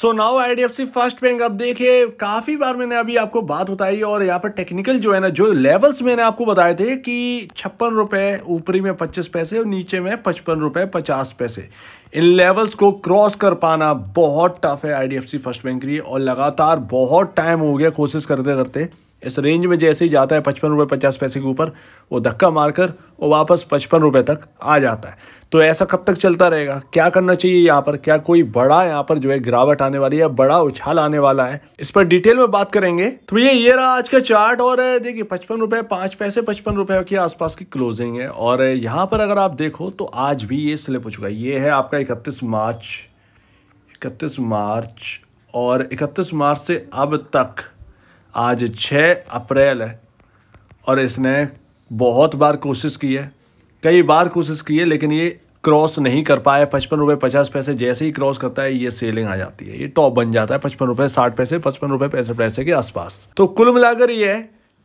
सो now C first bank अब देखिए काफ़ी बार मैंने अभी आपको बात बताई और यहाँ पर टेक्निकल जो है ना जो लेवल्स मैंने आपको बताए थे कि छप्पन रुपये ऊपरी में पच्चीस पैसे और नीचे में पचपन रुपये पचास पैसे इन लेवल्स को क्रॉस कर पाना बहुत टफ है I D F C first bank के लिए और लगातार बहुत टाइम हो गया कोशिश करते करते इस रेंज में जैसे ही जाता है पचपन रुपये पचास पैसे के ऊपर वो धक्का मारकर वो वापस पचपन रुपये तक आ जाता है तो ऐसा कब तक चलता रहेगा क्या करना चाहिए यहाँ पर क्या कोई बड़ा यहाँ पर जो है गिरावट आने वाली है बड़ा उछाल आने वाला है इस पर डिटेल में बात करेंगे तो भैया ये रहा आज का चार्ट और देखिए पचपन रुपये पाँच पैसे पचपन रुपये के आसपास की क्लोजिंग है और यहाँ पर अगर आप देखो तो आज भी ये स्लिप हो चुका है ये है आपका इकतीस मार्च इकतीस मार्च और इकतीस मार्च से अब तक आज 6 अप्रैल है और इसने बहुत बार कोशिश की है कई बार कोशिश की है लेकिन ये क्रॉस नहीं कर पाया पचपन रुपये पचास पैसे जैसे ही क्रॉस करता है ये सेलिंग आ जाती है ये टॉप बन जाता है पचपन रुपये साठ पैसे पचपन रुपये पैसे पैसे के आसपास तो कुल मिलाकर ये है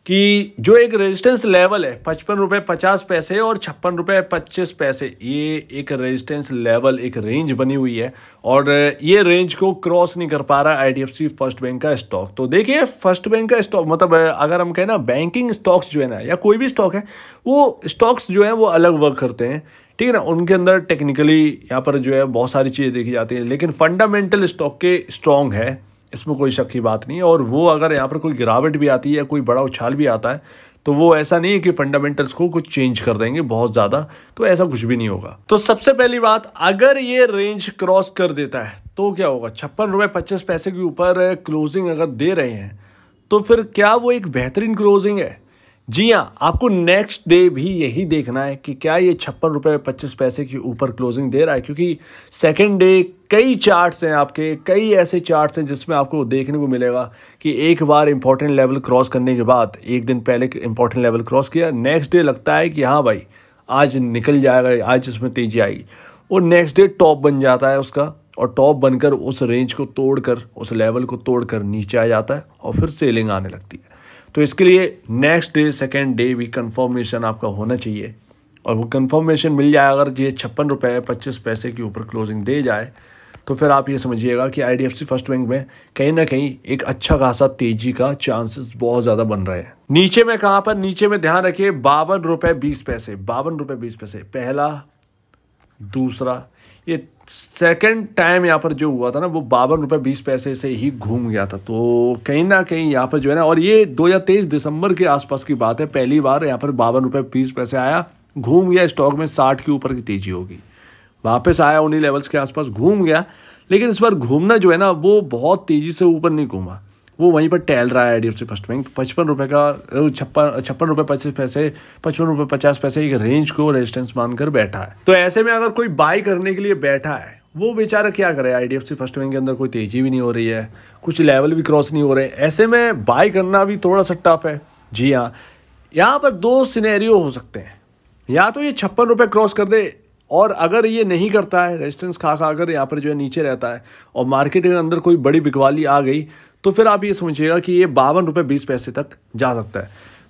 कि जो एक रेजिस्टेंस लेवल है पचपन रुपये पचास पैसे और छप्पन रुपये पच्चीस पैसे ये एक रेजिस्टेंस लेवल एक रेंज बनी हुई है और ये रेंज को क्रॉस नहीं कर पा रहा आईडीएफसी फर्स्ट बैंक का स्टॉक तो देखिए फर्स्ट बैंक का स्टॉक मतलब अगर हम कहें ना बैंकिंग स्टॉक्स जो है ना या कोई भी स्टॉक है वो स्टॉक्स जो है वो अलग वर्क करते हैं ठीक है ना उनके अंदर टेक्निकली यहाँ पर जो है बहुत सारी चीज़ें देखी जाती हैं लेकिन फंडामेंटल स्टॉक के स्ट्रॉन्ग है इसमें कोई शक की बात नहीं है और वो अगर यहाँ पर कोई गिरावट भी आती है या कोई बड़ा उछाल भी आता है तो वो ऐसा नहीं है कि फंडामेंटल्स को कुछ चेंज कर देंगे बहुत ज़्यादा तो ऐसा कुछ भी नहीं होगा तो सबसे पहली बात अगर ये रेंज क्रॉस कर देता है तो क्या होगा छप्पन रुपये पच्चीस पैसे के ऊपर क्लोजिंग अगर दे रहे हैं तो फिर क्या वो एक बेहतरीन क्लोजिंग है जी हाँ आपको नेक्स्ट डे भी यही देखना है कि क्या ये छप्पन रुपये पच्चीस पैसे के ऊपर क्लोजिंग दे रहा है क्योंकि सेकेंड डे कई चार्ट्स हैं आपके कई ऐसे चार्ट्स हैं जिसमें आपको देखने को मिलेगा कि एक बार इंपॉर्टेंट लेवल क्रॉस करने के बाद एक दिन पहले इंपॉर्टेंट लेवल क्रॉस किया नेक्स्ट डे लगता है कि हाँ भाई आज निकल जाएगा आज इसमें तेज़ी आएगी और नेक्स्ट डे टॉप बन जाता है उसका और टॉप बनकर उस रेंज को तोड़कर उस लेवल को तोड़कर नीचे आ जाता है और फिर सेलिंग आने लगती है तो इसके लिए नेक्स्ट डे सेकेंड डे भी कन्फर्मेशन आपका होना चाहिए और वो कन्फर्मेशन मिल जाए अगर ये छप्पन रुपये पच्चीस पैसे के ऊपर क्लोजिंग दे जाए तो फिर आप ये समझिएगा कि आई फर्स्ट बैंक में कहीं ना कहीं एक अच्छा खासा तेजी का चांसेस बहुत ज़्यादा बन रहे हैं नीचे में कहाँ पर नीचे में ध्यान रखिए बावन रुपये बीस पैसे बावन रुपये बीस पैसे पहला दूसरा ये सेकंड टाइम यहाँ पर जो हुआ था ना वो बावन रुपये बीस पैसे से ही घूम गया था तो कहीं ना कहीं यहाँ पर जो है ना और ये दो हज़ार तेईस दिसंबर के आसपास की बात है पहली बार यहाँ पर बावन रुपये बीस पैसे आया घूम गया स्टॉक में साठ के ऊपर की तेज़ी होगी वापस आया उन्हीं लेवल्स के आसपास घूम गया लेकिन इस बार घूमना जो है ना वो बहुत तेज़ी से ऊपर नहीं घूमा वो वहीं पर टहल रहा है आई डी फर्स्ट बैंक पचपन रुपये का छप्पन छप्पन रुपये पच्चीस पैसे पचपन रुपये पचास पैसे एक रेंज को रेजिस्टेंस मानकर बैठा है तो ऐसे में अगर कोई बाई करने के लिए बैठा है वो बेचारा क्या करे आई डी फर्स्ट बैंक के अंदर कोई तेजी भी नहीं हो रही है कुछ लेवल भी क्रॉस नहीं हो रहे ऐसे में बाई करना भी थोड़ा सा टफ है जी हाँ यहाँ पर दो सिनेरियो हो सकते हैं या तो ये छप्पन रुपये क्रॉस कर दे और अगर ये नहीं करता है रेजिस्टेंस खास अगर यहाँ पर जो है नीचे रहता है और मार्केट के अंदर कोई बड़ी बिकवाली आ गई तो फिर आप ये समझिएगा कि ये बावन रुपये बीस पैसे तक जा सकता है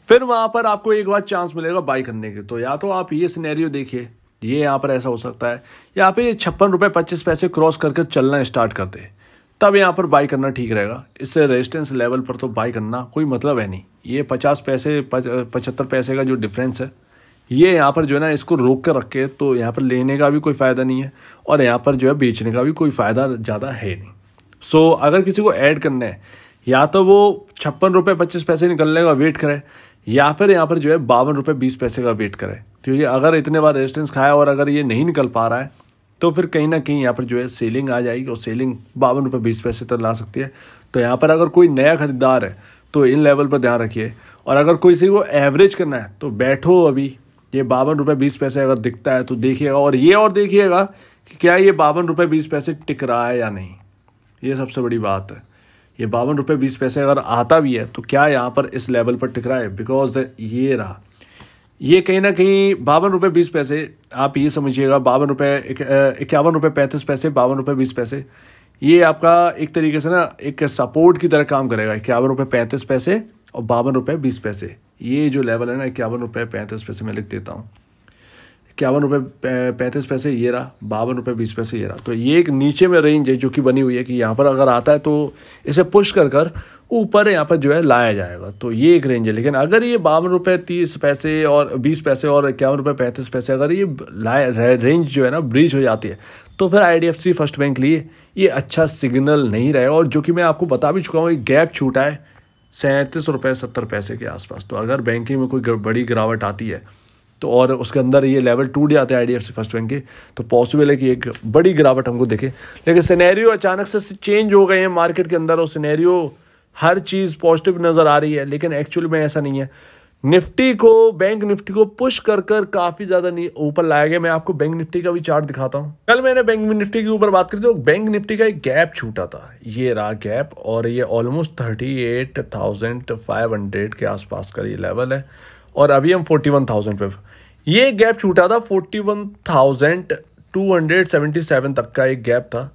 फिर वहाँ पर आपको एक बार चांस मिलेगा बाई करने के तो या तो आप ये सिनेरियो देखिए ये यहाँ पर ऐसा हो सकता है या फिर ये छप्पन रुपये पच्चीस पैसे क्रॉस करके चलना स्टार्ट करते तब यहाँ पर बाई करना ठीक रहेगा इससे रेजिस्टेंस लेवल पर तो बाई करना कोई मतलब है नहीं ये पचास पैसे पचहत्तर पैसे का जो डिफरेंस है ये यहाँ पर जो है ना इसको रोक कर रखे तो यहाँ पर लेने का भी कोई फ़ायदा नहीं है और यहाँ पर जो है बेचने का भी कोई फ़ायदा ज़्यादा है नहीं सो so, अगर किसी को ऐड करना है या तो वो छप्पन रुपये पच्चीस पैसे निकलने का वेट करे या फिर यहाँ पर जो है बावन रुपये बीस पैसे का वेट करे क्योंकि तो अगर इतने बार रेजिस्टेंस खाया और अगर ये नहीं निकल पा रहा है तो फिर कहीं ना कहीं यहाँ पर जो है सेलिंग आ जाएगी और सेलिंग बावन रुपये बीस पैसे तक ला सकती है तो यहाँ पर अगर कोई नया ख़रीदार है तो इन लेवल पर ध्यान रखिए और अगर कोई किसी को एवरेज करना है तो बैठो अभी ये बावन रुपये बीस पैसे अगर दिखता है तो देखिएगा और ये और देखिएगा कि क्या ये बावन रुपये बीस पैसे टिक रहा है या नहीं ये सबसे बड़ी बात है ये बावन रुपये बीस पैसे अगर आता भी है तो क्या यहाँ पर इस लेवल पर टिक रहा है बिकॉज ये रहा ये कहीं ना कहीं बावन रुपये बीस पैसे आप ये समझिएगा बावन रुपये इक्यावन रुपये पैंतीस पैसे बावन रुपये बीस पैसे ये आपका एक तरीके से ना एक सपोर्ट की तरह काम करेगा इक्यावन रुपये पैंतीस पैसे और बावन रुपये बीस पैसे ये जो लेवल है ना इक्यावन रुपये पैंतीस पैसे मैं लिख देता हूँ इक्यावन रुपये पैंतीस पैसे ये रहा बावन रुपये बीस पैसे ये रहा तो ये एक नीचे में रेंज है जो कि बनी हुई है कि यहाँ पर अगर आता है तो इसे पुश कर कर ऊपर यहाँ पर जो है लाया जाएगा तो ये एक रेंज है लेकिन अगर ये बावन रुपये तीस पैसे और बीस पैसे और इक्यावन रुपये पैंतीस पैसे अगर ये लाए रेंज जो है ना ब्रिज हो जाती है तो फिर आई फर्स्ट बैंक लिए ये अच्छा सिग्नल नहीं रहेगा और जो कि मैं आपको बता भी चुका हूँ एक गैप छूटा है सैंतीस रुपये सत्तर पैसे के आसपास तो अगर बैंकिंग में कोई बड़ी गिरावट आती है तो और उसके अंदर ये लेवल टूट जाते हैं आई फर्स्ट बैंक के तो पॉसिबल है कि एक बड़ी गिरावट हमको देखे लेकिन सिनेरियो अचानक से चेंज हो गए हैं मार्केट के अंदर और सिनेरियो हर चीज़ पॉजिटिव नज़र आ रही है लेकिन एक्चुअल में ऐसा नहीं है निफ्टी को बैंक निफ्टी को पुश कर कर काफी ज्यादा ऊपर लाया गया मैं आपको बैंक निफ्टी का भी चार्ट दिखाता हूँ कल मैंने बैंक निफ्टी के ऊपर बात करी तो बैंक निफ्टी का एक गैप छूटा था ये रहा गैप और ये almost thirty eight thousand five hundred के आसपास का ये लेवल है और अभी हम फोर्टी वन थाउजेंड पे ये गैप छूटा था forty one thousand two hundred seventy seven तक का एक गैप था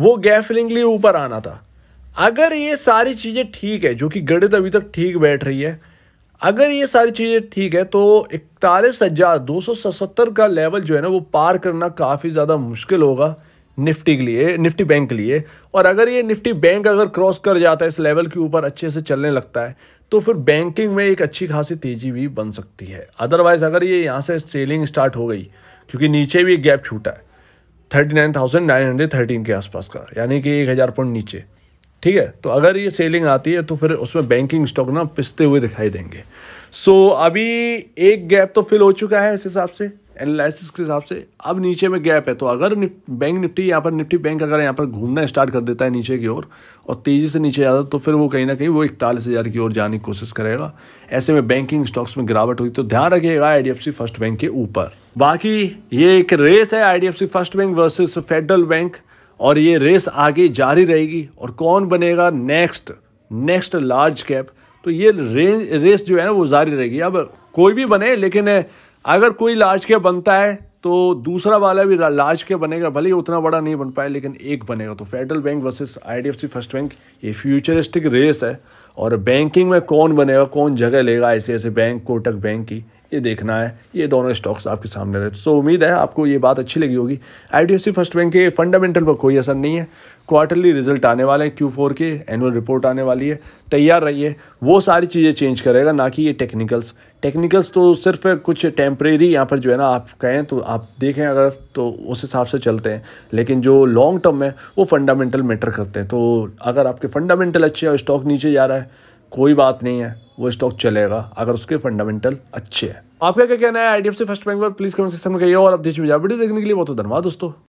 वो गैप फिलिंगली ऊपर आना था अगर ये सारी चीज़ें ठीक है जो कि गणित अभी तक ठीक बैठ रही है अगर ये सारी चीज़ें ठीक है तो इकतालीस हज़ार दो सौ सतर का लेवल जो है ना वो पार करना काफ़ी ज़्यादा मुश्किल होगा निफ्टी के लिए निफ्टी बैंक के लिए और अगर ये निफ्टी बैंक अगर क्रॉस कर जाता है इस लेवल के ऊपर अच्छे से चलने लगता है तो फिर बैंकिंग में एक अच्छी खासी तेज़ी भी बन सकती है अदरवाइज़ अगर ये यहाँ से सेलिंग स्टार्ट हो गई क्योंकि नीचे भी एक गैप छूटा है thirty nine thousand nine hundred thirteen के आसपास का यानी कि एक हज़ार पॉइंट नीचे ठीक है तो अगर ये सेलिंग आती है तो फिर उसमें बैंकिंग स्टॉक ना पिसते हुए दिखाई देंगे सो so, अभी एक गैप तो फिल हो चुका है इस हिसाब से एनालिसिस के हिसाब से अब नीचे में गैप है तो अगर निफ, बैंक निफ्टी यहाँ पर निफ्टी बैंक अगर यहाँ पर घूमना स्टार्ट कर देता है नीचे की ओर और तेज़ी से नीचे जाता तो फिर वो कहीं ना कहीं वो इकतालीस हज़ार की ओर जाने की कोशिश करेगा ऐसे में बैंकिंग स्टॉक्स में गिरावट हुई तो ध्यान रखिएगा आई फर्स्ट बैंक के ऊपर बाकी ये एक रेस है I first bank versus federal bank और ये रेस आगे जारी रहेगी और कौन बनेगा नेक्स्ट नेक्स्ट लार्ज कैप तो ये रेंज रेस जो है ना वो जारी रहेगी अब कोई भी बने लेकिन अगर कोई लार्ज कैप बनता है तो दूसरा वाला भी लार्ज कैप बनेगा भले ही उतना बड़ा नहीं बन पाए लेकिन एक बनेगा तो federal bank versus IDFC first bank ये फ्यूचरिस्टिक रेस है और बैंकिंग में कौन बनेगा कौन जगह लेगा ऐसे ऐसे बैंक कोटक बैंक की ये देखना है ये दोनों स्टॉक्स आपके सामने रहे सो उम्मीद है आपको ये बात अच्छी लगी होगी आई फर्स्ट बैंक के फंडामेंटल पर कोई असर नहीं है क्वार्टरली रिजल्ट आने वाले हैं क्यू के एनुअल रिपोर्ट आने वाली है तैयार रहिए वो सारी चीज़ें चेंज करेगा ना कि ये टेक्निकल्स टेक्निकल्स तो सिर्फ कुछ टेम्परेरी यहाँ पर जो है ना आप कहें तो आप देखें अगर तो उस हिसाब से चलते हैं लेकिन जो लॉन्ग टर्म है वो फंडामेंटल मैटर करते हैं तो अगर आपके फंडामेंटल अच्छे और स्टॉक नीचे जा रहा है कोई बात नहीं है वो स्टॉक चलेगा अगर उसके फंडामेंटल अच्छे हैं आपका क्या कहना है आईडीएफसी फर्स्ट बैंक पर प्लीज़ कमेंट सिस्टम में कहिए और देश में जाए वीडियो देखने के लिए बहुत धन्यवाद दोस्तों